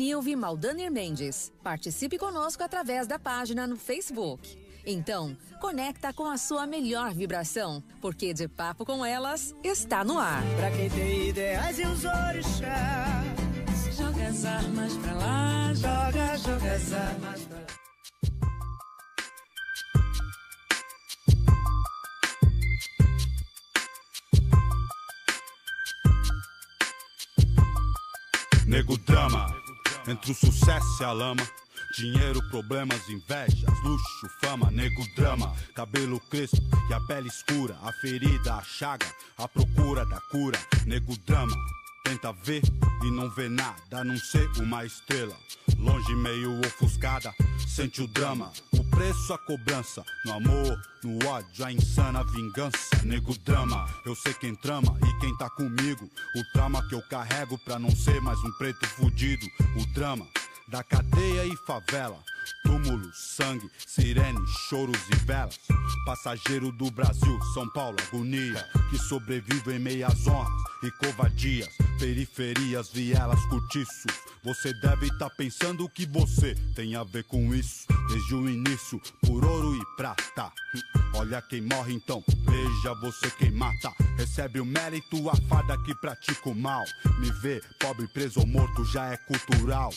Nilve Maldanir Mendes. Participe conosco através da página no Facebook. Então, conecta com a sua melhor vibração, porque de papo com elas está no ar. Pra quem tem ideais e os orixás, joga as armas pra lá, joga, joga as armas pra lá. Nego drama entre o sucesso e a lama. Dinheiro, problemas, invejas, luxo, fama, nego, drama. Cabelo crespo e a pele escura. A ferida, a chaga, a procura da cura. Nego, drama. Tenta ver e não vê nada a não ser uma estrela longe meio ofuscada, sente o drama, o preço a cobrança, no amor, no ódio, a insana vingança, nego drama, eu sei quem trama e quem tá comigo, o trama que eu carrego pra não ser mais um preto fudido, o drama da cadeia e favela, túmulo, sangue, sirene, choros e velas. Passageiro do Brasil, São Paulo, agonia, que sobrevive em meias honras e covardias, periferias, vielas, cortiços. Você deve estar tá pensando que você tem a ver com isso desde o início, por ouro e prata. Hum, olha quem morre então, veja você quem mata. Recebe o mérito a fada que pratica o mal. Me vê, pobre, preso ou morto, já é cultural.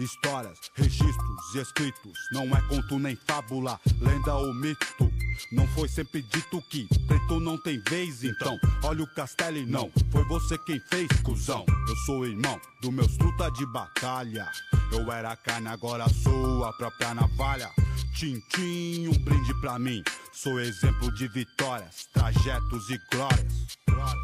Histórias, registros e escritos, não é conto nem fábula, lenda ou mito. Não foi sempre dito que preto não tem vez, então olha o castelo e não foi você quem fez, cuzão. Eu sou irmão do meus truta de batalha. Eu era carne, agora sou a própria navalha. Tintim, um brinde pra mim. Sou exemplo de vitórias, trajetos e glórias.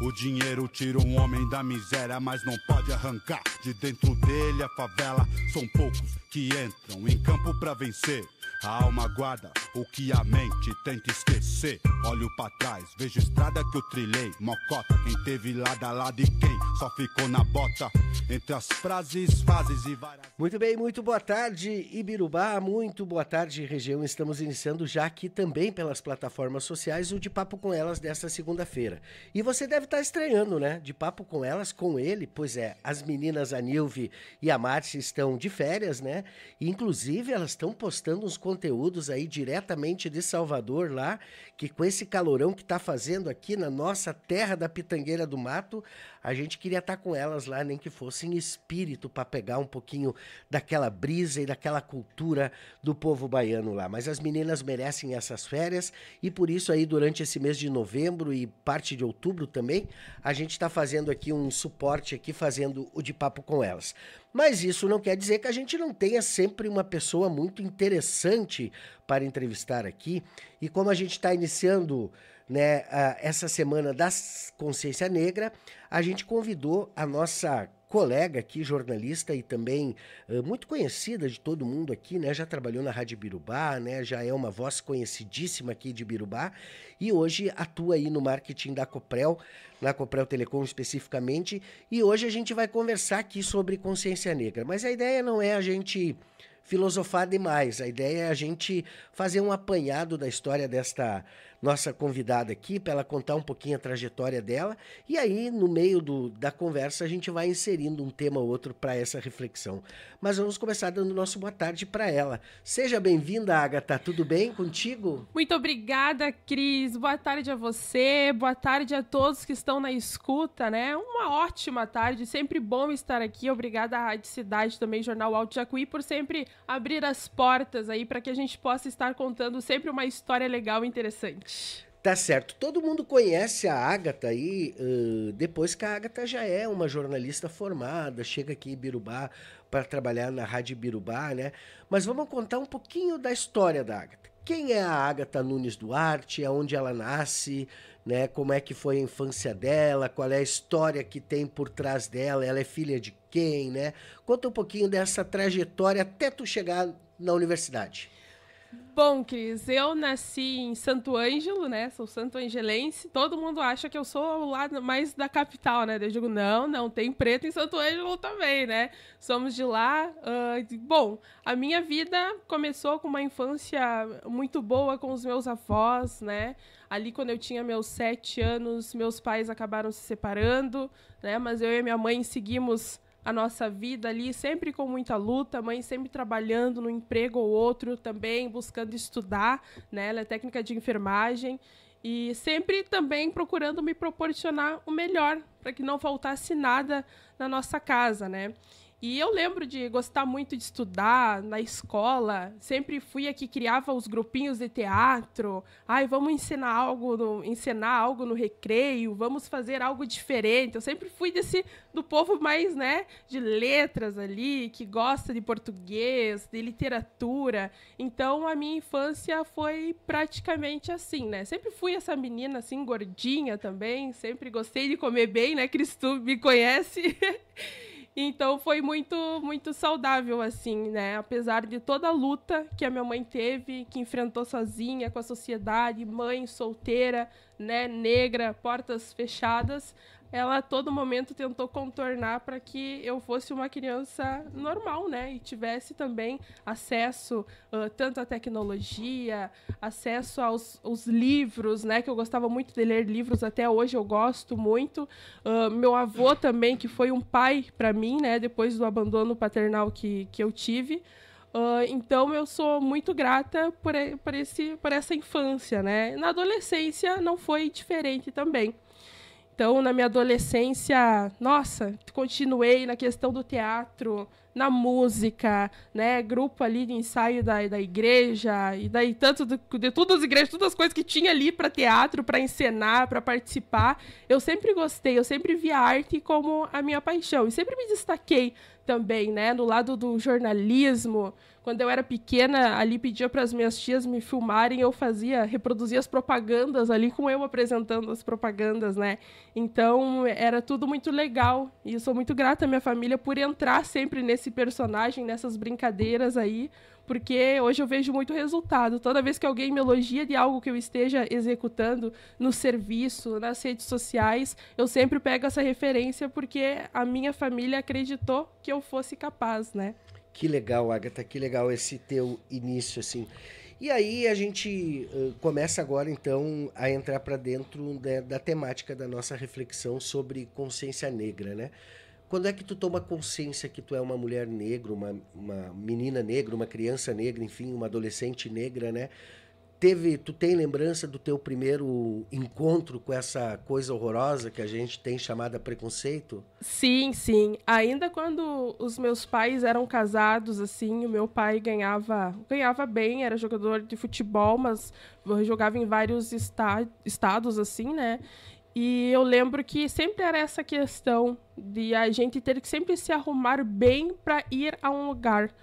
O dinheiro tira um homem da miséria, mas não pode arrancar de dentro dele a favela. São poucos que entram em campo pra vencer. A alma guarda o que a mente tenta esquecer. Olho para trás, vejo estrada que eu trilhei. Mocota, quem teve lado a lado e quem só ficou na bota. Entre as frases, fases e várias. Muito bem, muito boa tarde, Ibirubá. Muito boa tarde, região. Estamos iniciando já aqui também pelas plataformas sociais o De Papo com Elas desta segunda-feira. E você deve estar estranhando, né? De Papo com Elas, com ele, pois é, as meninas, a Nilve e a Márcia estão de férias, né? E, inclusive, elas estão postando uns conteúdos conteúdos aí diretamente de Salvador lá, que com esse calorão que está fazendo aqui na nossa terra da Pitangueira do Mato, a gente queria estar tá com elas lá, nem que fosse em espírito, para pegar um pouquinho daquela brisa e daquela cultura do povo baiano lá. Mas as meninas merecem essas férias e por isso aí durante esse mês de novembro e parte de outubro também, a gente está fazendo aqui um suporte aqui fazendo o de papo com elas. Mas isso não quer dizer que a gente não tenha sempre uma pessoa muito interessante para entrevistar aqui. E como a gente está iniciando né, essa semana da consciência negra, a gente convidou a nossa colega aqui, jornalista e também muito conhecida de todo mundo aqui, né? Já trabalhou na Rádio Birubá, né? Já é uma voz conhecidíssima aqui de Birubá e hoje atua aí no marketing da Coprel, na Coprel Telecom especificamente. E hoje a gente vai conversar aqui sobre consciência negra. Mas a ideia não é a gente filosofar demais. A ideia é a gente fazer um apanhado da história desta nossa convidada aqui para ela contar um pouquinho a trajetória dela. E aí, no meio do, da conversa, a gente vai inserindo um tema ou outro para essa reflexão. Mas vamos começar dando nosso boa tarde para ela. Seja bem-vinda, Agatha. Tudo bem contigo? Muito obrigada, Cris. Boa tarde a você. Boa tarde a todos que estão na escuta, né? Uma ótima tarde. Sempre bom estar aqui. Obrigada à Rádio Cidade também, Jornal Alto Jacuí, por sempre abrir as portas aí para que a gente possa estar contando sempre uma história legal e interessante. Tá certo. Todo mundo conhece a Agatha aí, uh, depois que a Agatha já é uma jornalista formada, chega aqui em Birubá para trabalhar na Rádio Birubá, né? Mas vamos contar um pouquinho da história da Agatha. Quem é a Agatha Nunes Duarte? Aonde ela nasce? Né? Como é que foi a infância dela? Qual é a história que tem por trás dela? Ela é filha de quem, né? Conta um pouquinho dessa trajetória até tu chegar na universidade. Bom, Cris, eu nasci em Santo Ângelo, né? Sou santo angelense. Todo mundo acha que eu sou lá mais da capital, né? Eu digo, não, não, tem preto em Santo Ângelo também, né? Somos de lá. Uh, bom, a minha vida começou com uma infância muito boa com os meus avós, né? Ali, quando eu tinha meus sete anos, meus pais acabaram se separando, né? Mas eu e minha mãe seguimos a nossa vida ali, sempre com muita luta, mãe sempre trabalhando no emprego ou outro também, buscando estudar, né? Ela é técnica de enfermagem e sempre também procurando me proporcionar o melhor para que não faltasse nada na nossa casa, né? E eu lembro de gostar muito de estudar na escola. Sempre fui a que criava os grupinhos de teatro. Ai, vamos ensinar algo no, ensinar algo no recreio, vamos fazer algo diferente. Eu sempre fui desse do povo mais, né, de letras ali, que gosta de português, de literatura. Então a minha infância foi praticamente assim, né? Sempre fui essa menina assim gordinha também, sempre gostei de comer bem, né? Cristo me conhece. Então foi muito, muito saudável, assim, né? Apesar de toda a luta que a minha mãe teve, que enfrentou sozinha com a sociedade, mãe solteira, né? Negra, portas fechadas, ela a todo momento tentou contornar para que eu fosse uma criança normal, né? E tivesse também acesso uh, tanto à tecnologia, acesso aos, aos, livros, né? Que eu gostava muito de ler livros, até hoje eu gosto muito. Uh, meu avô também, que foi um pai para mim, né? Depois do abandono paternal que, que eu tive. Uh, então eu sou muito grata por, por, esse, por essa infância, né? Na adolescência não foi diferente também. Então, na minha adolescência, nossa, continuei na questão do teatro, na música, né? Grupo ali de ensaio da, da igreja, e daí tanto do, de todas as igrejas, todas as coisas que tinha ali para teatro, para encenar, para participar. Eu sempre gostei, eu sempre via arte como a minha paixão. E sempre me destaquei também, né? No lado do jornalismo, quando eu era pequena, ali pedia para as minhas tias me filmarem, eu fazia, reproduzia as propagandas ali com eu apresentando as propagandas, né? Então, era tudo muito legal. E eu sou muito grata à minha família por entrar sempre nesse personagem, nessas brincadeiras aí, porque hoje eu vejo muito resultado. Toda vez que alguém me elogia de algo que eu esteja executando no serviço, nas redes sociais, eu sempre pego essa referência porque a minha família acreditou que eu fosse capaz, né? Que legal, Agatha, que legal esse teu início, assim. E aí a gente uh, começa agora, então, a entrar para dentro da, né, da, temática da nossa reflexão sobre consciência negra, né? Quando é que tu toma consciência que tu é uma mulher negra, uma, uma menina negra, uma criança negra, enfim, uma adolescente negra, né? teve, tu tem lembrança do teu primeiro encontro com essa coisa horrorosa que a gente tem chamada preconceito? Sim, sim. Ainda quando os meus pais eram casados, assim, o meu pai ganhava, ganhava bem, era jogador de futebol, mas jogava em vários esta estados, assim, né? E eu lembro que sempre era essa questão de a gente ter que sempre se arrumar bem para ir a um lugar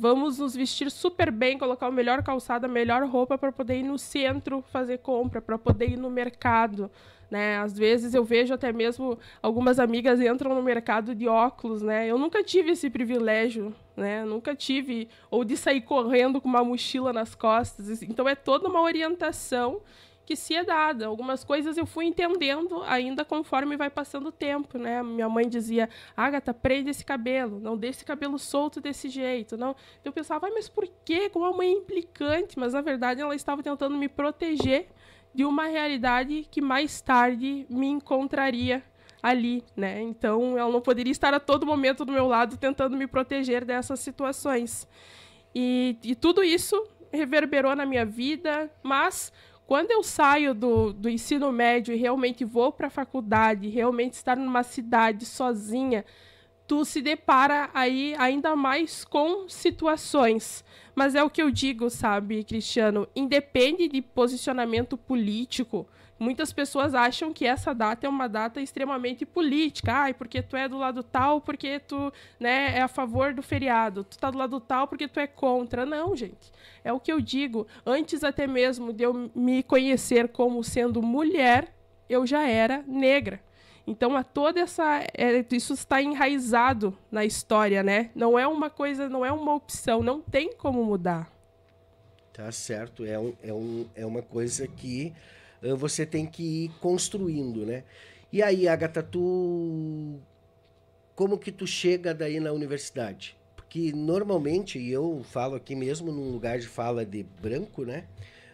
Vamos nos vestir super bem, colocar o melhor calçado, a melhor roupa para poder ir no centro fazer compra, para poder ir no mercado. Né? Às vezes eu vejo até mesmo algumas amigas entram no mercado de óculos, né? Eu nunca tive esse privilégio, né? Nunca tive ou de sair correndo com uma mochila nas costas. Assim. Então é toda uma orientação que se é dada. Algumas coisas eu fui entendendo ainda conforme vai passando o tempo, né? Minha mãe dizia, Agatha, prende esse cabelo, não deixe esse cabelo solto desse jeito, não. Eu pensava, ah, mas por quê? Como a mãe é implicante? Mas, na verdade, ela estava tentando me proteger de uma realidade que mais tarde me encontraria ali, né? Então, ela não poderia estar a todo momento do meu lado tentando me proteger dessas situações. E, e tudo isso reverberou na minha vida, mas quando eu saio do, do ensino médio e realmente vou para a faculdade, realmente estar numa cidade sozinha, tu se depara aí ainda mais com situações. Mas é o que eu digo, sabe, Cristiano? Independe de posicionamento político, muitas pessoas acham que essa data é uma data extremamente política. Ai, porque tu é do lado tal, porque tu né, é a favor do feriado. Tu tá do lado tal porque tu é contra. Não, gente. É o que eu digo. Antes até mesmo de eu me conhecer como sendo mulher, eu já era negra. Então, a toda essa é, isso está enraizado na história, né? Não é uma coisa, não é uma opção, não tem como mudar. Tá certo, é, um, é, um, é uma coisa que eh, você tem que ir construindo, né? E aí, Agatha, tu como que tu chega daí na universidade? Porque normalmente, e eu falo aqui mesmo num lugar de fala de branco, né?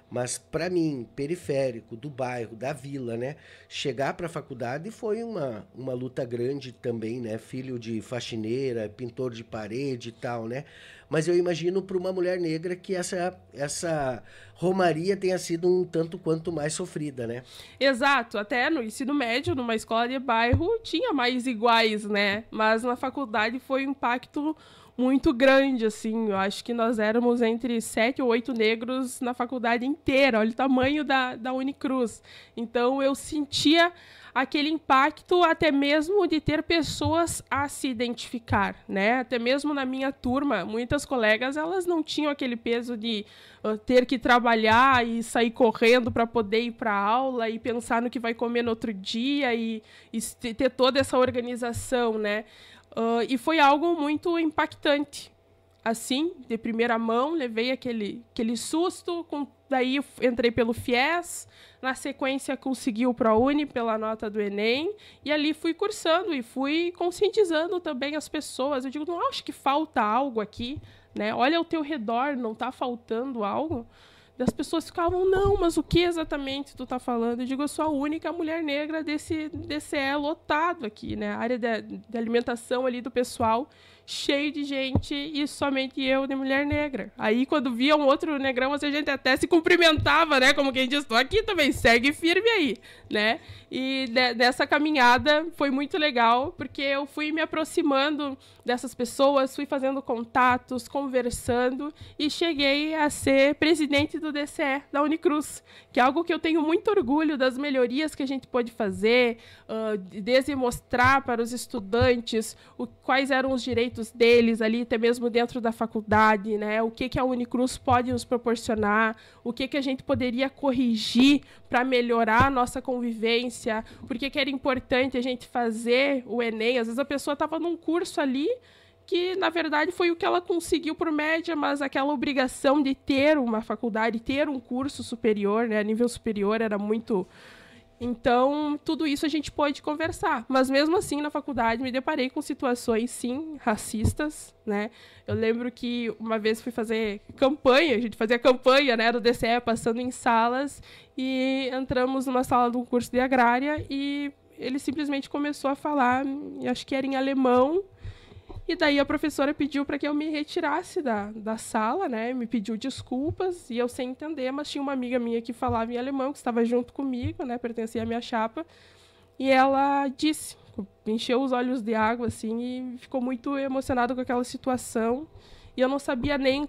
Mas para mim, periférico, do bairro, da vila, né? Chegar para a faculdade foi uma, uma luta grande também, né? Filho de faxineira, pintor de parede e tal, né? mas eu imagino para uma mulher negra que essa, essa romaria tenha sido um tanto quanto mais sofrida, né? Exato, até no ensino médio, numa escola de bairro, tinha mais iguais, né? Mas na faculdade foi um impacto muito grande, assim. Eu acho que nós éramos entre sete ou oito negros na faculdade inteira. Olha o tamanho da, da Unicruz. Então eu sentia aquele impacto até mesmo de ter pessoas a se identificar, né? Até mesmo na minha turma, muitas colegas elas não tinham aquele peso de ah, ter que trabalhar e sair correndo para poder ir para aula e pensar no que vai comer no outro dia e, e ter toda essa organização, né? Uh, e foi algo muito impactante, assim, de primeira mão, levei aquele, aquele susto com daí entrei pelo FIES, na sequência consegui o ProUni pela nota do Enem, e ali fui cursando e fui conscientizando também as pessoas. Eu digo, não acho que falta algo aqui, né? Olha ao teu redor, não está faltando algo? das pessoas ficavam, não, mas o que exatamente tu está falando? Eu digo, eu sou a única mulher negra desse é lotado aqui, né? A área de, de alimentação ali do pessoal cheio de gente e somente eu de mulher negra. Aí quando via um outro negrão, assim, a gente até se cumprimentava, né? Como quem diz, estou aqui também, segue firme aí, né? E dessa caminhada foi muito legal, porque eu fui me aproximando dessas pessoas, fui fazendo contatos, conversando e cheguei a ser presidente do DCE da Unicruz, que é algo que eu tenho muito orgulho das melhorias que a gente pôde fazer, uh, desde mostrar para os estudantes o, quais eram os direitos conceitos deles ali, até mesmo dentro da faculdade, né? O que, que a Unicruz pode nos proporcionar, o que, que a gente poderia corrigir para melhorar a nossa convivência, por que, era importante a gente fazer o Enem. Às vezes a pessoa estava num curso ali que na verdade foi o que ela conseguiu por média, mas aquela obrigação de ter uma faculdade, ter um curso superior, né, a nível superior era muito então, tudo isso a gente pôde conversar. Mas mesmo assim, na faculdade, me deparei com situações, sim, racistas, né? Eu lembro que uma vez fui fazer campanha, a gente fazia campanha, né, do DCE, passando em salas, e entramos numa sala de um curso de agrária e ele simplesmente começou a falar, acho que era em alemão, e daí a professora pediu para que eu me retirasse da, da sala, né? Me pediu desculpas e eu sem entender, mas tinha uma amiga minha que falava em alemão, que estava junto comigo, né? Pertencia à minha chapa. E ela disse, encheu os olhos de água, assim, e ficou muito emocionada com aquela situação. E eu não sabia nem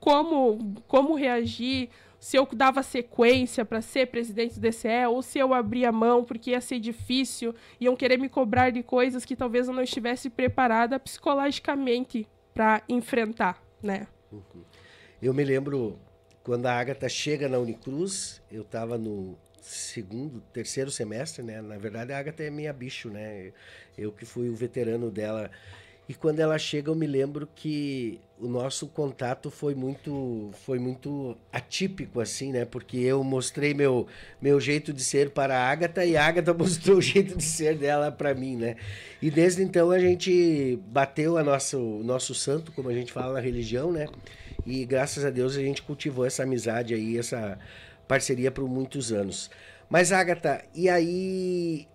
como, como reagir, se eu dava sequência para ser presidente do DCE ou se eu abria mão porque ia ser difícil, iam querer me cobrar de coisas que talvez eu não estivesse preparada psicologicamente para enfrentar, né? Eu me lembro quando a Agatha chega na Unicruz, eu estava no segundo, terceiro semestre, né? Na verdade, a Agatha é minha bicho, né? Eu que fui o veterano dela e quando ela chega, eu me lembro que o nosso contato foi muito foi muito atípico assim, né? Porque eu mostrei meu meu jeito de ser para a Agatha e a Agatha mostrou o jeito de ser dela para mim, né? E desde então a gente bateu a nosso nosso santo, como a gente fala na religião, né? E graças a Deus a gente cultivou essa amizade aí, essa parceria por muitos anos. Mas Agatha, e aí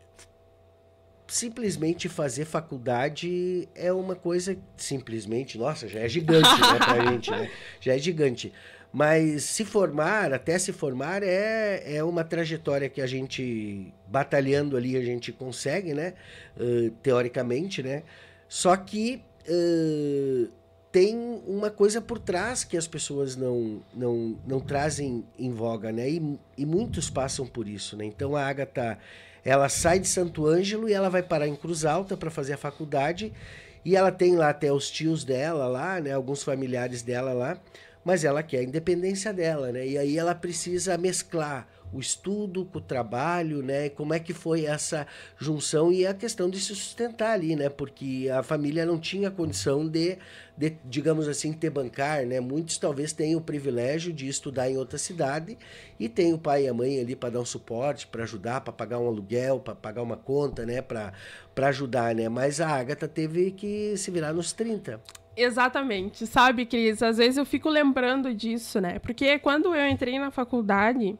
simplesmente fazer faculdade é uma coisa simplesmente, nossa, já é gigante né, pra gente, né? Já é gigante. Mas se formar, até se formar, é, é uma trajetória que a gente, batalhando ali, a gente consegue, né? Uh, teoricamente, né? Só que uh, tem uma coisa por trás que as pessoas não, não, não trazem em voga, né? E, e muitos passam por isso, né? Então a Agatha ela sai de Santo Ângelo e ela vai parar em Cruz Alta para fazer a faculdade. E ela tem lá até os tios dela lá, né? Alguns familiares dela lá. Mas ela quer a independência dela, né? E aí ela precisa mesclar o estudo com o trabalho, né? Como é que foi essa junção e a questão de se sustentar ali, né? Porque a família não tinha condição de, de digamos assim, ter bancar, né? Muitos talvez tenham o privilégio de estudar em outra cidade e tem o pai e a mãe ali para dar um suporte, para ajudar, para pagar um aluguel, para pagar uma conta, né? Para ajudar, né? Mas a Agatha teve que se virar nos 30. Exatamente, sabe, Cris? Às vezes eu fico lembrando disso, né? Porque quando eu entrei na faculdade,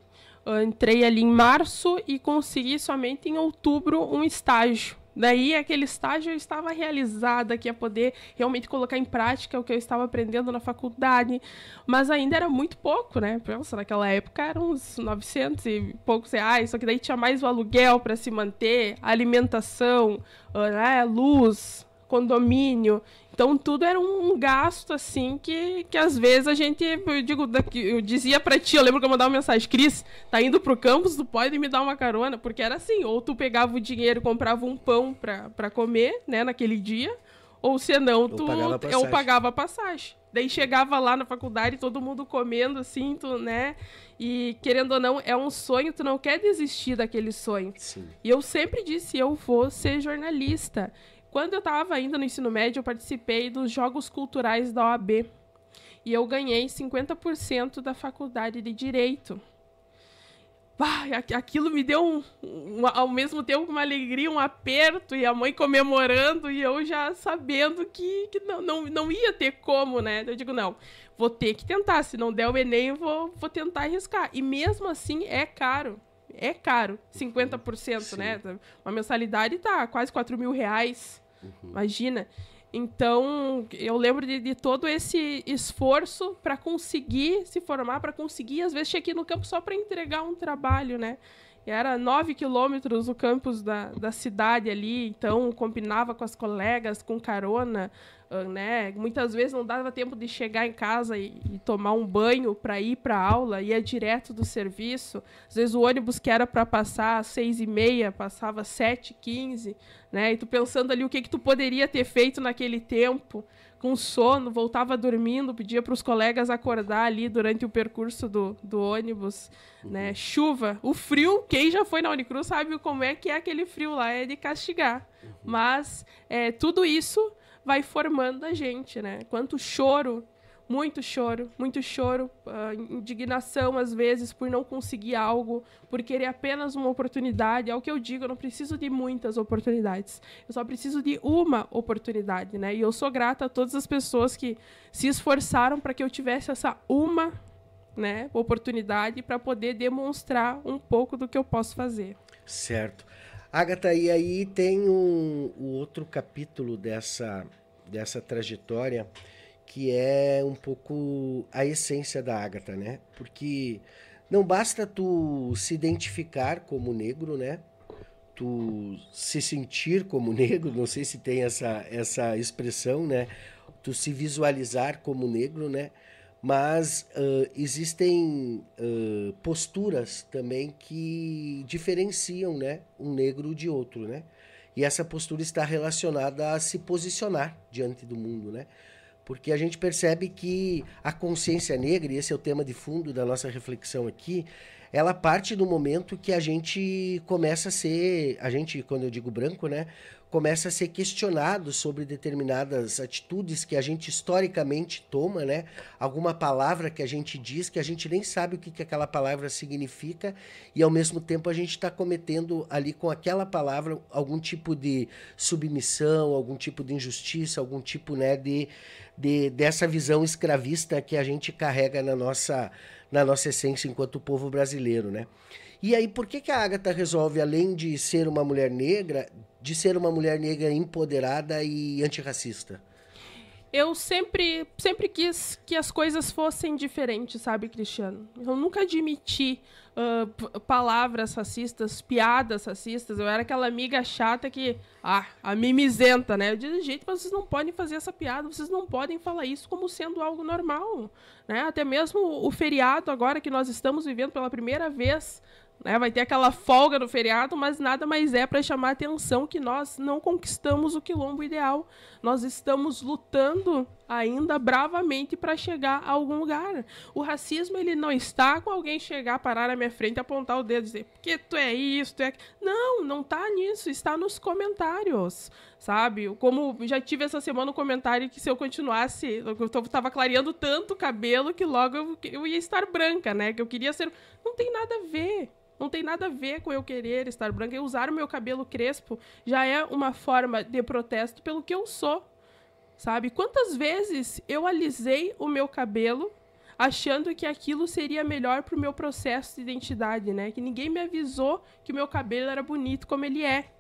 eu entrei ali em março e consegui somente em outubro um estágio. Daí, aquele estágio eu estava realizada, que ia é poder realmente colocar em prática o que eu estava aprendendo na faculdade. Mas ainda era muito pouco, né? Pensa, naquela época eram uns 900 e poucos reais, só que daí tinha mais o aluguel para se manter, alimentação, ah, né? luz, condomínio. Então tudo era um, gasto, assim, que, que às vezes a gente, eu digo, eu dizia pra ti, eu lembro que eu mandava uma mensagem, Cris, tá indo pro campus, tu pode me dar uma carona? Porque era assim, ou tu pegava o dinheiro e comprava um pão pra, pra comer, né, naquele dia, ou senão tu eu pagava, eu é, pagava passagem. Daí chegava lá na faculdade, todo mundo comendo assim, tu, né? E querendo ou não, é um sonho, tu não quer desistir daquele sonho. Sim. E eu sempre disse, eu vou ser jornalista. Quando eu estava ainda no ensino médio, eu participei dos Jogos Culturais da OAB e eu ganhei 50% da faculdade de Direito. Bah, aquilo me deu, um, um, ao mesmo tempo, uma alegria, um aperto, e a mãe comemorando, e eu já sabendo que, que não, não, não ia ter como, né? Eu digo, não, vou ter que tentar, se não der o Enem, vou, vou tentar arriscar. E mesmo assim, é caro é caro. 50%, uhum. né? Sim. né? Uma mensalidade tá quase 4 mil reais. Uhum. Imagina. Então, eu lembro de, de todo esse esforço para conseguir se formar, para conseguir, às vezes, chegar aqui no campo só para entregar um trabalho, né? Era nove quilômetros o campus da, da cidade ali, então combinava com as colegas, com carona, ah, né? Muitas vezes não dava tempo de chegar em casa e, e tomar um banho para ir para aula, ia direto do serviço. Às vezes o ônibus que era para passar às seis e meia passava sete quinze, né? E tu pensando ali o que que tu poderia ter feito naquele tempo, com sono, voltava dormindo, pedia para os colegas acordar ali durante o percurso do, do ônibus, uhum. né? Chuva, o frio, quem já foi na Unicruz sabe como é que é aquele frio lá, é de castigar. Uhum. Mas é, tudo isso vai formando a gente, né? Quanto choro, muito choro, muito choro, ah, indignação às vezes por não conseguir algo, por querer apenas uma oportunidade. É o que eu digo, eu não preciso de muitas oportunidades, eu só preciso de uma oportunidade, né? E eu sou grata a todas as pessoas que se esforçaram para que eu tivesse essa uma né, oportunidade para poder demonstrar um pouco do que eu posso fazer. Certo. Agatha, e aí tem um, um outro capítulo dessa, dessa trajetória que é um pouco a essência da Ágata, né? Porque não basta tu se identificar como negro, né? Tu se sentir como negro, não sei se tem essa, essa expressão, né? Tu se visualizar como negro, né? Mas uh, existem uh, posturas também que diferenciam né, um negro de outro, né? E essa postura está relacionada a se posicionar diante do mundo, né? porque a gente percebe que a consciência negra, e esse é o tema de fundo da nossa reflexão aqui, ela parte do momento que a gente começa a ser, a gente, quando eu digo branco, né, começa a ser questionado sobre determinadas atitudes que a gente historicamente toma, né? Alguma palavra que a gente diz que a gente nem sabe o que, que aquela palavra significa e ao mesmo tempo a gente está cometendo ali com aquela palavra algum tipo de submissão, algum tipo de injustiça, algum tipo, né, de de, dessa visão escravista que a gente carrega na nossa, na nossa essência enquanto povo brasileiro, né? E aí, por que, que a Agatha resolve, além de ser uma mulher negra, de ser uma mulher negra empoderada e antirracista? eu sempre, sempre quis que as coisas fossem diferentes, sabe, Cristiano? Eu nunca admiti uh, palavras racistas, piadas racistas. Eu era aquela amiga chata que, ah, a mimizenta, né? Eu dizia, gente, mas vocês não podem fazer essa piada, vocês não podem falar isso como sendo algo normal, né? Até mesmo o feriado agora que nós estamos vivendo pela primeira vez né? Vai ter aquela folga no feriado, mas nada mais é para chamar a atenção que nós não conquistamos o quilombo ideal. Nós estamos lutando ainda bravamente para chegar a algum lugar. O racismo ele não está com alguém chegar, parar na minha frente, apontar o dedo e dizer porque tu é isso, tu é não, não tá nisso, está nos comentários, sabe? Como já tive essa semana um comentário que se eu continuasse, eu estava clareando tanto o cabelo que logo eu ia estar branca, né? Que eu queria ser, não tem nada a ver. Não tem nada a ver com eu querer estar branca. E usar o meu cabelo crespo já é uma forma de protesto pelo que eu sou, sabe? Quantas vezes eu alisei o meu cabelo achando que aquilo seria melhor pro meu processo de identidade, né? Que ninguém me avisou que o meu cabelo era bonito como ele é.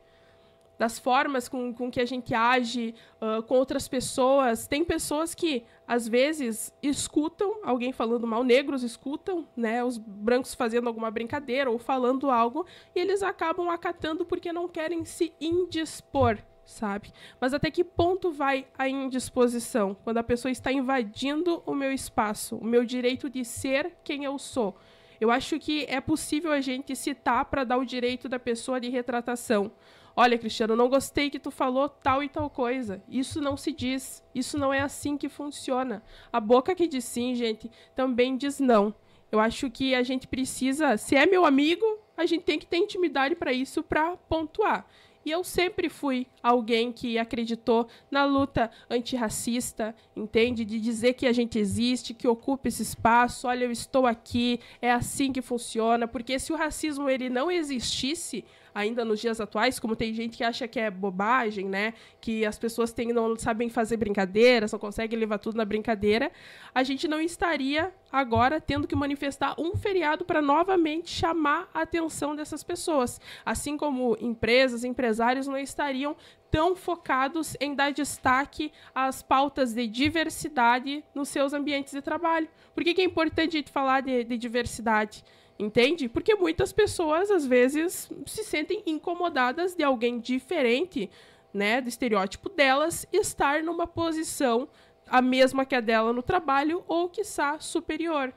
Das formas com, com que a gente age uh, com outras pessoas. Tem pessoas que, às vezes, escutam alguém falando mal, negros escutam, né? Os brancos fazendo alguma brincadeira ou falando algo, e eles acabam acatando porque não querem se indispor sabe? Mas até que ponto vai a indisposição quando a pessoa está invadindo o meu espaço, o meu direito de ser quem eu sou? Eu acho que é possível a gente citar para dar o direito da pessoa de retratação. Olha, Cristiano, não gostei que tu falou tal e tal coisa. Isso não se diz. Isso não é assim que funciona. A boca que diz sim, gente, também diz não. Eu acho que a gente precisa, se é meu amigo, a gente tem que ter intimidade para isso, para pontuar. E eu sempre fui alguém que acreditou na luta antirracista, entende? De dizer que a gente existe, que ocupa esse espaço, olha, eu estou aqui, é assim que funciona, porque se o racismo ele não existisse, ainda nos dias atuais, como tem gente que acha que é bobagem, né? Que as pessoas têm, não sabem fazer brincadeira, só conseguem levar tudo na brincadeira, a gente não estaria agora tendo que manifestar um feriado para novamente chamar a atenção dessas pessoas. Assim como empresas, empresários não estariam tão focados em dar destaque às pautas de diversidade nos seus ambientes de trabalho. Por que, que é importante a gente falar de, de diversidade? Entende? Porque muitas pessoas, às vezes, se sentem incomodadas de alguém diferente, né, do estereótipo delas, estar numa posição a mesma que a dela no trabalho ou, quiçá, superior.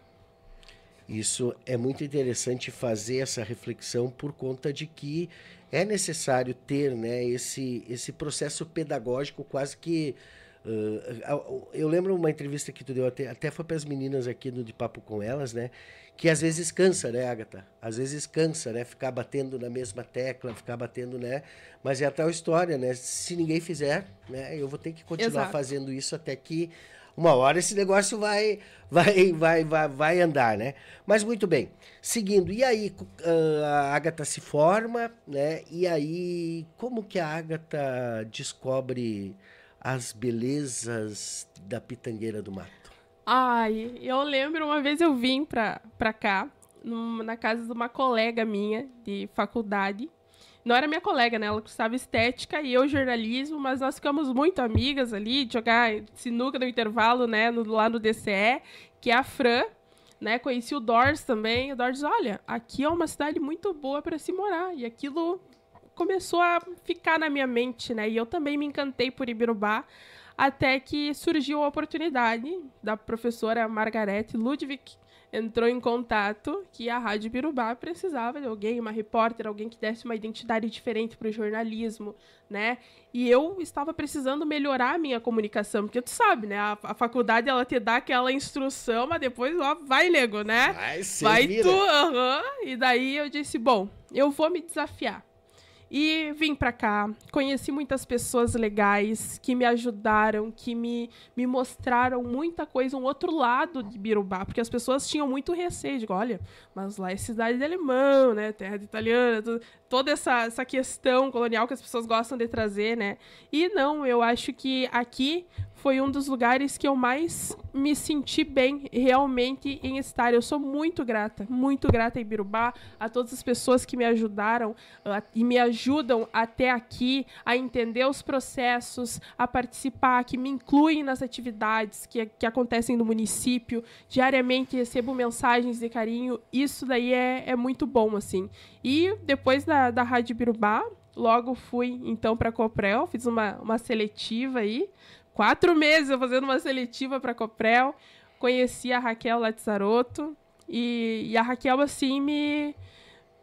Isso é muito interessante fazer essa reflexão por conta de que é necessário ter né, esse, esse processo pedagógico quase que Uh, eu lembro uma entrevista que tu deu, até, até foi para as meninas aqui no De Papo com Elas, né? Que às vezes cansa, né, Agatha? Às vezes cansa, né? Ficar batendo na mesma tecla, ficar batendo, né? Mas é a tal história, né? Se ninguém fizer, né? Eu vou ter que continuar Exato. fazendo isso até que uma hora esse negócio vai, vai, vai, vai, vai andar, né? Mas muito bem. Seguindo, e aí ah, a Agatha se forma, né? E aí como que a Agatha descobre as belezas da Pitangueira do Mato? Ai, eu lembro uma vez eu vim pra, pra cá, num, na casa de uma colega minha de faculdade. Não era minha colega, né? Ela custava estética e eu jornalismo, mas nós ficamos muito amigas ali, de jogar sinuca no intervalo, né? No, lá no DCE, que é a Fran, né? Conheci o Dors também. O Dors, olha, aqui é uma cidade muito boa para se morar. E aquilo começou a ficar na minha mente, né? E eu também me encantei por Ibirubá, até que surgiu a oportunidade da professora Margarete Ludwig entrou em contato que a Rádio Ibirubá precisava de alguém, uma repórter, alguém que desse uma identidade diferente para o jornalismo, né? E eu estava precisando melhorar a minha comunicação, porque tu sabe, né? A, a faculdade ela te dá aquela instrução, mas depois ó, vai nego, né? Vai, vai tu, aham. Uhum. E daí eu disse, bom, eu vou me desafiar. E vim para cá, conheci muitas pessoas legais que me ajudaram, que me, me mostraram muita coisa, um outro lado de Birubá, porque as pessoas tinham muito receio, digo, olha, mas lá é cidade de alemão, né, terra de italiana, tudo, toda essa, essa questão colonial que as pessoas gostam de trazer, né? E não, eu acho que aqui foi um dos lugares que eu mais me senti bem realmente em estar. Eu sou muito grata, muito grata em Birubá, a todas as pessoas que me ajudaram ah, e me ajudam até aqui a entender os processos, a participar, que me incluem nas atividades que, que acontecem no município. Diariamente recebo mensagens de carinho. Isso daí é, é muito bom, assim. E depois da, da Rádio Birubá, logo fui então para a Coprel, fiz uma, uma seletiva aí quatro meses fazendo uma seletiva para Coprel. Conheci a Raquel Lazzaroto e, e a Raquel, assim, me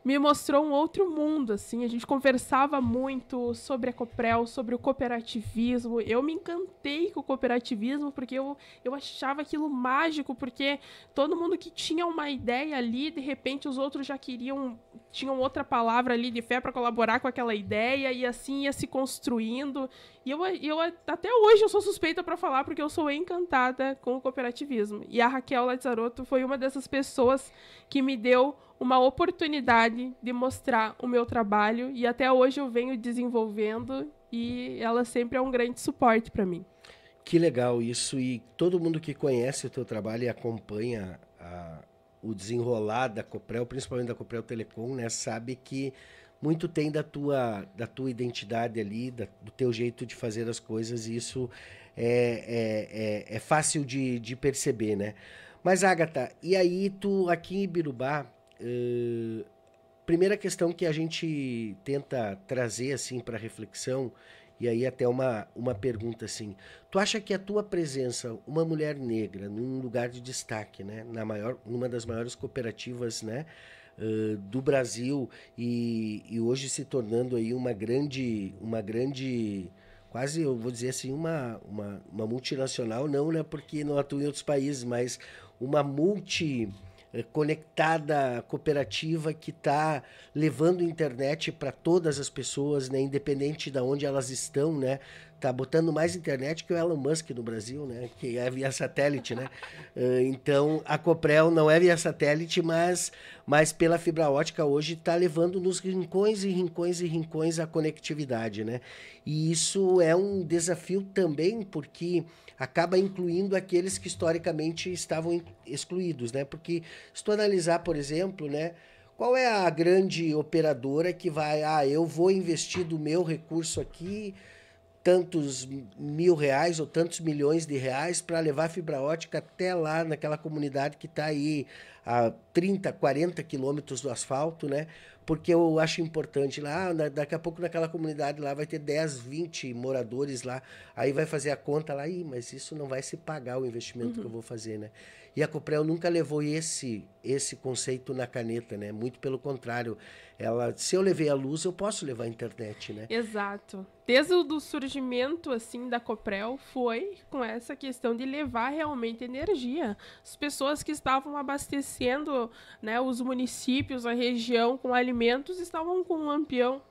me mostrou um outro mundo, assim. A gente conversava muito sobre a Coprel, sobre o cooperativismo. Eu me encantei com o cooperativismo porque eu, eu achava aquilo mágico, porque todo mundo que tinha uma ideia ali, de repente os outros já queriam, tinham outra palavra ali de fé para colaborar com aquela ideia e assim ia se construindo. E eu, eu até hoje eu sou suspeita para falar porque eu sou encantada com o cooperativismo. E a Raquel Lazarotto foi uma dessas pessoas que me deu uma oportunidade de mostrar o meu trabalho e até hoje eu venho desenvolvendo e ela sempre é um grande suporte para mim. Que legal isso e todo mundo que conhece o teu trabalho e acompanha a, ah, o desenrolar da Coprel, principalmente da Coprel Telecom, né, sabe que muito tem da tua da tua identidade ali, da, do teu jeito de fazer as coisas e isso é, é, é, é fácil de, de perceber, né? Mas, Agatha, e aí tu aqui em Ibirubá, eh, primeira questão que a gente tenta trazer assim para reflexão e aí até uma, uma pergunta assim, tu acha que a tua presença, uma mulher negra num lugar de destaque, né, na maior, numa das maiores cooperativas, né, uh, do Brasil e, e hoje se tornando aí uma grande, uma grande quase, eu vou dizer assim, uma, uma, uma multinacional, não, né, porque não atua em outros países, mas uma multi eh, conectada cooperativa que está levando internet para todas as pessoas, né? independente de onde elas estão, né? tá botando mais internet que o Elon Musk no Brasil, né? Que é via satélite, né? Eh, então, a Coprel não é via satélite, mas, mas pela fibra ótica hoje está levando nos rincões e rincões e rincões a conectividade, né? E isso é um desafio também porque acaba incluindo aqueles que historicamente estavam excluídos, né? Porque se tu analisar, por exemplo, né? Qual é a grande operadora que vai, ah, eu vou investir do meu recurso aqui tantos mil reais ou tantos milhões de reais para levar fibra ótica até lá naquela comunidade que está aí a 30, 40 quilômetros do asfalto, né? Porque eu acho importante lá, ah, daqui a pouco naquela comunidade lá vai ter 10, 20 moradores lá, aí vai fazer a conta lá, mas isso não vai se pagar o investimento uhum. que eu uhum. vou fazer, né? E a Coprel nunca levou esse esse conceito na caneta, né? Muito pelo contrário, ela, se eu levei a luz, eu posso levar a internet, né? Exato. Desde o do surgimento assim da Coprel foi com essa questão de levar realmente energia. As pessoas que estavam abastecidas abastecendo né, os municípios, a região com alimentos, estavam com um lampião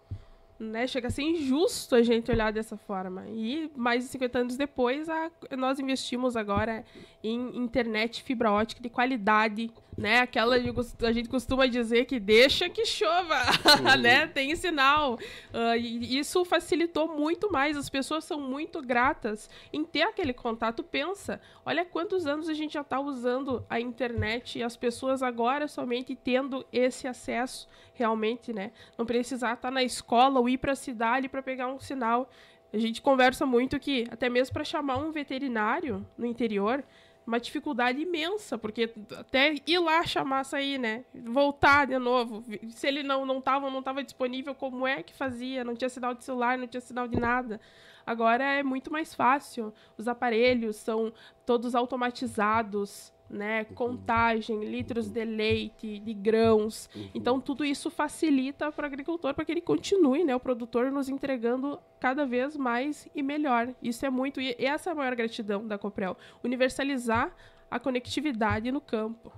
né? Chega a ser injusto a gente olhar dessa forma. E mais de 50 anos depois, a, nós investimos agora em internet fibra ótica de qualidade, né? Aquela a gente costuma dizer que deixa que chova, né? Uhum. Tem sinal. Uh, e isso facilitou muito mais. As pessoas são muito gratas em ter aquele contato. Pensa, olha quantos anos a gente já está usando a internet e as pessoas agora somente tendo esse acesso realmente, né? Não precisar estar tá na escola ir para a cidade para pegar um sinal. A gente conversa muito que até mesmo para chamar um veterinário no interior, é uma dificuldade imensa, porque até ir lá chamar sair, né? Voltar de novo. Se ele não não tava, não tava disponível, como é que fazia? Não tinha sinal de celular, não tinha sinal de nada. Agora é muito mais fácil. Os aparelhos são todos automatizados né? Uhum. Contagem, litros uhum. de leite, de grãos. Uhum. Então tudo isso facilita para o agricultor para que ele continue, né? O produtor nos entregando cada vez mais e melhor. Isso é muito e essa é a maior gratidão da Coprel, universalizar a conectividade no campo.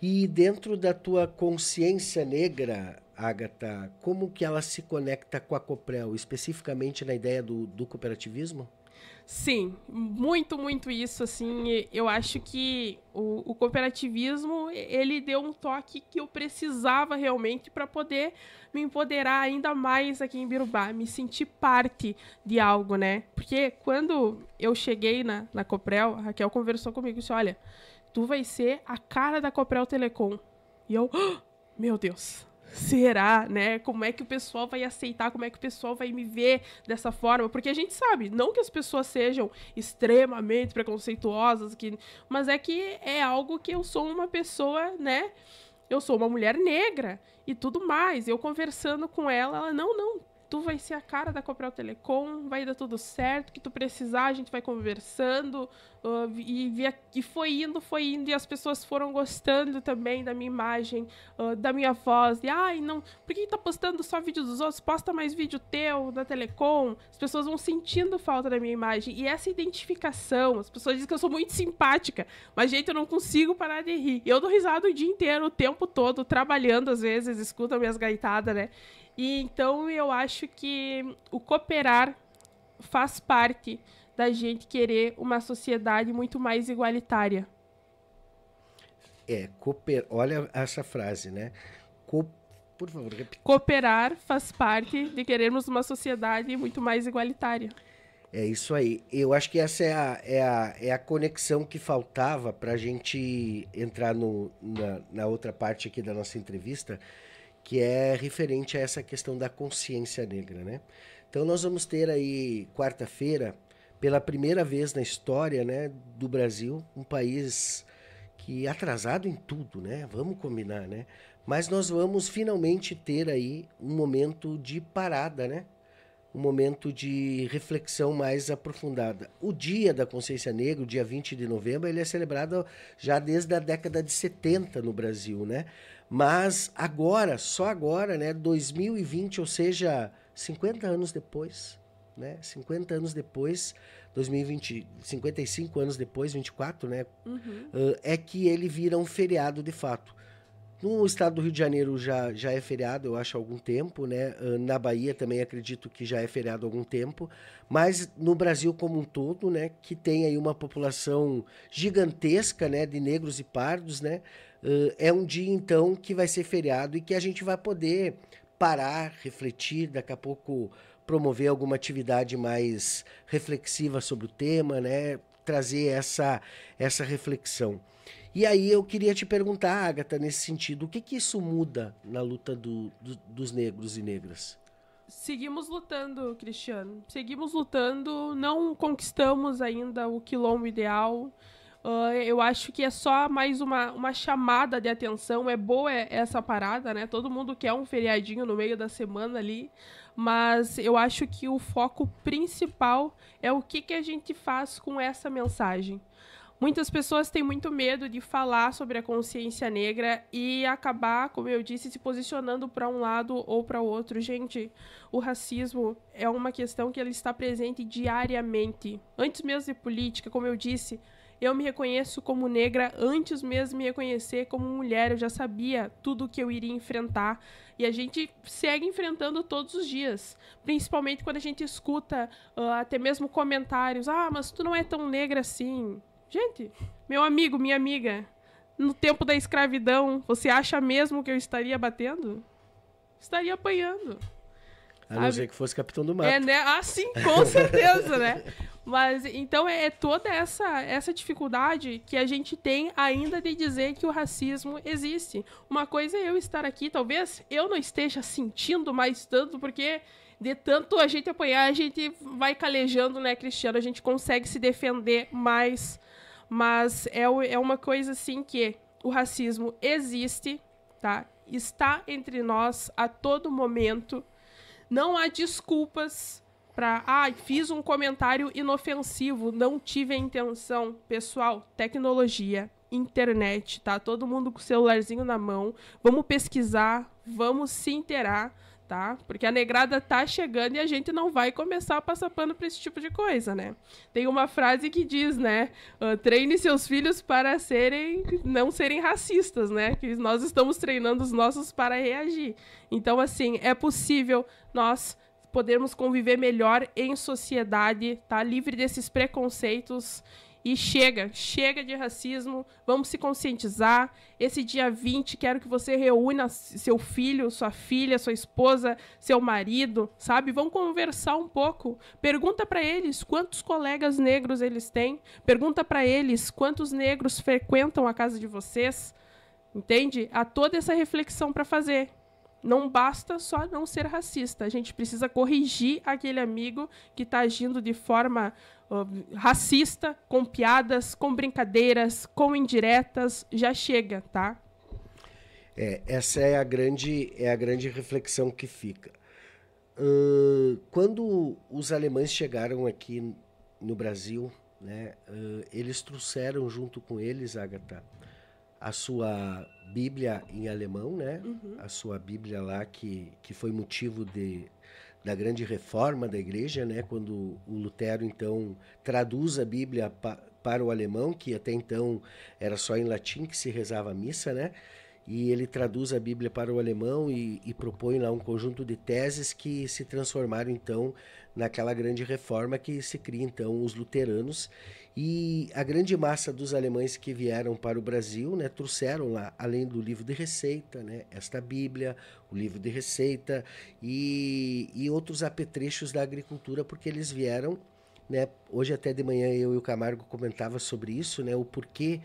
E dentro da tua consciência negra, Agatha, como que ela se conecta com a Coprel, especificamente na ideia do, do cooperativismo? Sim, muito, muito isso, assim, eu acho que o, o cooperativismo, ele deu um toque que eu precisava realmente para poder me empoderar ainda mais aqui em Birubá, me sentir parte de algo, né? Porque quando eu cheguei na, na Coprel, a Raquel conversou comigo e disse, olha, tu vai ser a cara da Coprel Telecom. E eu, oh, meu Deus, será, né? Como é que o pessoal vai aceitar, como é que o pessoal vai me ver dessa forma? Porque a gente sabe, não que as pessoas sejam extremamente preconceituosas, que, mas é que é algo que eu sou uma pessoa, né? Eu sou uma mulher negra e tudo mais. Eu conversando com ela, ela não, não, tu vai ser a cara da Copral Telecom, vai dar tudo certo, que tu precisar, a gente vai conversando. Uh, e, e foi indo, foi indo, e as pessoas foram gostando também da minha imagem, uh, da minha voz. E, ai, não, por que tá postando só vídeo dos outros? Posta mais vídeo teu, da Telecom. As pessoas vão sentindo falta da minha imagem. E essa identificação, as pessoas dizem que eu sou muito simpática, mas, gente, eu não consigo parar de rir. E eu dou risada o dia inteiro, o tempo todo, trabalhando às vezes, escuta minhas gaitadas, né? E então eu acho que o cooperar faz parte da gente querer uma sociedade muito mais igualitária. É, cooper... olha essa frase, né? Co... Por favor, repita. Cooperar faz parte de querermos uma sociedade muito mais igualitária. É isso aí. Eu acho que essa é a, é a, é a conexão que faltava para a gente entrar no, na, na outra parte aqui da nossa entrevista, que é referente a essa questão da consciência negra, né? Então nós vamos ter aí quarta-feira, pela primeira vez na história, né, do Brasil, um país que é atrasado em tudo, né? Vamos combinar, né? Mas nós vamos finalmente ter aí um momento de parada, né? Um momento de reflexão mais aprofundada. O Dia da Consciência Negra, o dia 20 de novembro, ele é celebrado já desde a década de 70 no Brasil, né? Mas agora, só agora, né, 2020, ou seja, 50 anos depois, né? 50 anos depois, 2020, 55 anos depois, 24, né? Uhum. Uh, é que ele vira um feriado de fato. No estado do Rio de Janeiro já, já é feriado, eu acho, há algum tempo, né? Ah, na Bahia também acredito que já é feriado há algum tempo. Mas no Brasil como um todo, né? Que tem aí uma população gigantesca, né? De negros e pardos, né? Ah, é um dia, então, que vai ser feriado e que a gente vai poder parar, refletir, daqui a pouco promover alguma atividade mais reflexiva sobre o tema, né? Trazer essa, essa reflexão. E aí eu queria te perguntar, Agatha, nesse sentido, o que, que isso muda na luta do, do, dos negros e negras? Seguimos lutando, Cristiano. Seguimos lutando, não conquistamos ainda o quilombo ideal. Uh, eu acho que é só mais uma, uma chamada de atenção. É boa essa parada, né? Todo mundo quer um feriadinho no meio da semana ali. Mas eu acho que o foco principal é o que, que a gente faz com essa mensagem. Muitas pessoas têm muito medo de falar sobre a consciência negra e acabar, como eu disse, se posicionando para um lado ou para o outro. Gente, o racismo é uma questão que ele está presente diariamente. Antes mesmo de política, como eu disse, eu me reconheço como negra antes mesmo de me reconhecer como mulher. Eu já sabia tudo o que eu iria enfrentar. E a gente segue enfrentando todos os dias. Principalmente quando a gente escuta uh, até mesmo comentários: ah, mas tu não é tão negra assim. Gente, meu amigo, minha amiga, no tempo da escravidão, você acha mesmo que eu estaria batendo? Estaria apanhando. A não ser que fosse capitão do mato. É, né? Ah, sim, com certeza, né? Mas então é, é toda essa, essa dificuldade que a gente tem ainda de dizer que o racismo existe. Uma coisa é eu estar aqui, talvez eu não esteja sentindo mais tanto, porque de tanto a gente apanhar, a gente vai calejando, né, Cristiano? A gente consegue se defender mais mas é, é uma coisa assim que o racismo existe, tá? Está entre nós a todo momento. Não há desculpas para, ah, fiz um comentário inofensivo, não tive a intenção. Pessoal, tecnologia, internet, tá? Todo mundo com o celularzinho na mão. Vamos pesquisar, vamos se interar tá? Porque a negrada tá chegando e a gente não vai começar a passar pano para esse tipo de coisa, né? Tem uma frase que diz, né? Ah, treine seus filhos para serem, não serem racistas, né? Que nós estamos treinando os nossos para reagir. Então, assim, é possível nós podermos conviver melhor em sociedade, tá? Livre desses preconceitos e chega, chega de racismo, vamos se conscientizar. Esse dia 20, quero que você reúna seu filho, sua filha, sua esposa, seu marido, sabe? Vão conversar um pouco. Pergunta para eles quantos colegas negros eles têm. Pergunta para eles quantos negros frequentam a casa de vocês. Entende? Há toda essa reflexão para fazer não basta só não ser racista, a gente precisa corrigir aquele amigo que está agindo de forma uh, racista, com piadas, com brincadeiras, com indiretas, já chega, tá? É, essa é a grande é a grande reflexão que fica. Uh, quando os alemães chegaram aqui no Brasil, né, uh, eles trouxeram junto com eles, Agatha, a sua Bíblia em alemão, né? Uhum. A sua Bíblia lá que, que foi motivo de, da grande reforma da igreja, né? Quando o Lutero então traduz a Bíblia pa, para o alemão, que até então era só em latim que se rezava a missa, né? e ele traduz a Bíblia para o alemão e, e, propõe lá um conjunto de teses que se transformaram então naquela grande reforma que se cria então os luteranos e a grande massa dos alemães que vieram para o Brasil né, trouxeram lá, além do livro de receita, né, esta Bíblia, o livro de receita e, e outros apetrechos da agricultura, porque eles vieram. Né, hoje até de manhã eu e o Camargo comentava sobre isso, né, o porquê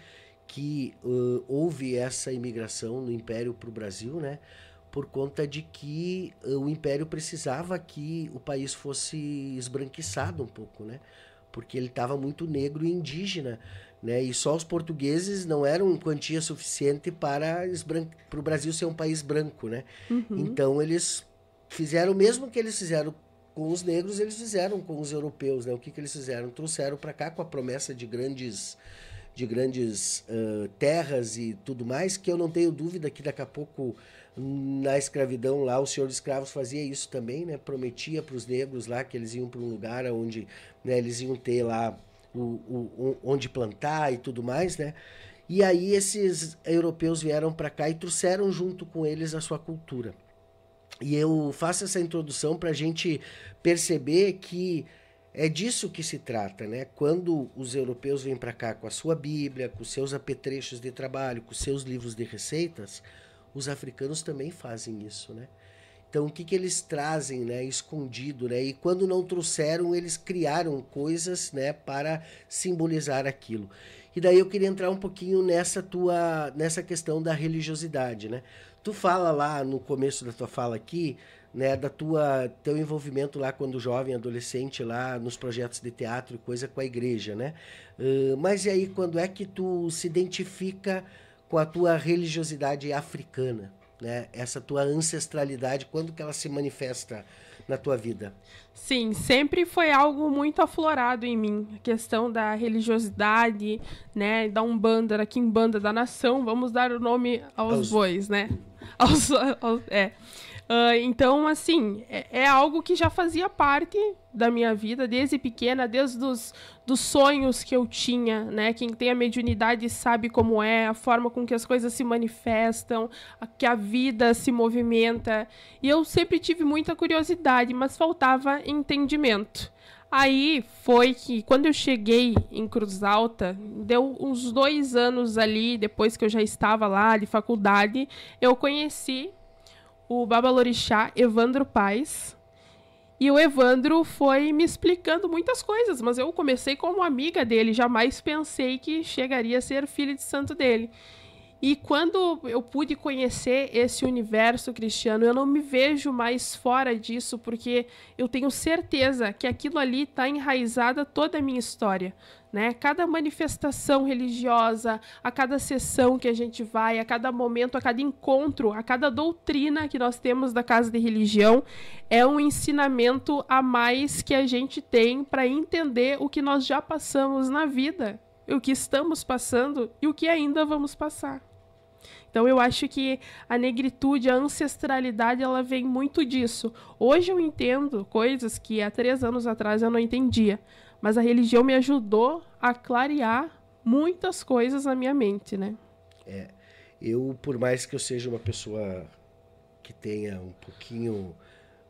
que uh, houve essa imigração no Império para o Brasil, né, por conta de que uh, o Império precisava que o país fosse esbranquiçado um pouco, né, porque ele estava muito negro e indígena, né? E só os portugueses não eram quantia suficiente para o Brasil ser um país branco, né? Uhum. Então eles fizeram o mesmo que eles fizeram com os negros, eles fizeram com os europeus, né? O que, que eles fizeram? Trouxeram para cá com a promessa de grandes de grandes uh, terras e tudo mais, que eu não tenho dúvida que daqui a pouco na escravidão lá, o senhor de escravos fazia isso também, né? Prometia para os negros lá que eles iam para um lugar onde né, eles iam ter lá o, o, onde plantar e tudo mais, né? E aí esses europeus vieram para cá e trouxeram junto com eles a sua cultura. E eu faço essa introdução para a gente perceber que é disso que se trata, né? Quando os europeus vêm para cá com a sua Bíblia, com seus apetrechos de trabalho, com seus livros de receitas, os africanos também fazem isso, né? Então, o que, que eles trazem, né, escondido, né? E quando não trouxeram, eles criaram coisas, né, para simbolizar aquilo. E daí eu queria entrar um pouquinho nessa tua, nessa questão da religiosidade, né? Tu fala lá no começo da tua fala aqui, né, da tua teu envolvimento lá quando jovem, adolescente lá nos projetos de teatro e coisa com a igreja, né? Uh, mas e aí quando é que tu se identifica com a tua religiosidade africana, né? Essa tua ancestralidade, quando que ela se manifesta na tua vida? Sim, sempre foi algo muito aflorado em mim, a questão da religiosidade, né, da Umbanda, da Quimbanda, da nação, vamos dar o nome aos, aos... bois, né? Aos, aos, é. Uh, então, assim, é, é, algo que já fazia parte da minha vida desde pequena, desde os dos sonhos que eu tinha, né? Quem tem a mediunidade sabe como é, a forma com que as coisas se manifestam, a, que a vida se movimenta. E eu sempre tive muita curiosidade, mas faltava entendimento. Aí foi que quando eu cheguei em Cruz Alta, deu uns dois anos ali, depois que eu já estava lá de faculdade, eu conheci o Babalorixá Evandro Paz. E o Evandro foi me explicando muitas coisas, mas eu comecei como amiga dele, jamais pensei que chegaria a ser filho de santo dele. E quando eu pude conhecer esse universo cristiano, eu não me vejo mais fora disso, porque eu tenho certeza que aquilo ali está enraizada toda a minha história. Né? Cada manifestação religiosa, a cada sessão que a gente vai, a cada momento, a cada encontro, a cada doutrina que nós temos da casa de religião, é um ensinamento a mais que a gente tem para entender o que nós já passamos na vida, o que estamos passando e o que ainda vamos passar. Então eu acho que a negritude, a ancestralidade, ela vem muito disso. Hoje eu entendo coisas que há três anos atrás eu não entendia, mas a religião me ajudou a clarear muitas coisas na minha mente, né? É, eu por mais que eu seja uma pessoa que tenha um pouquinho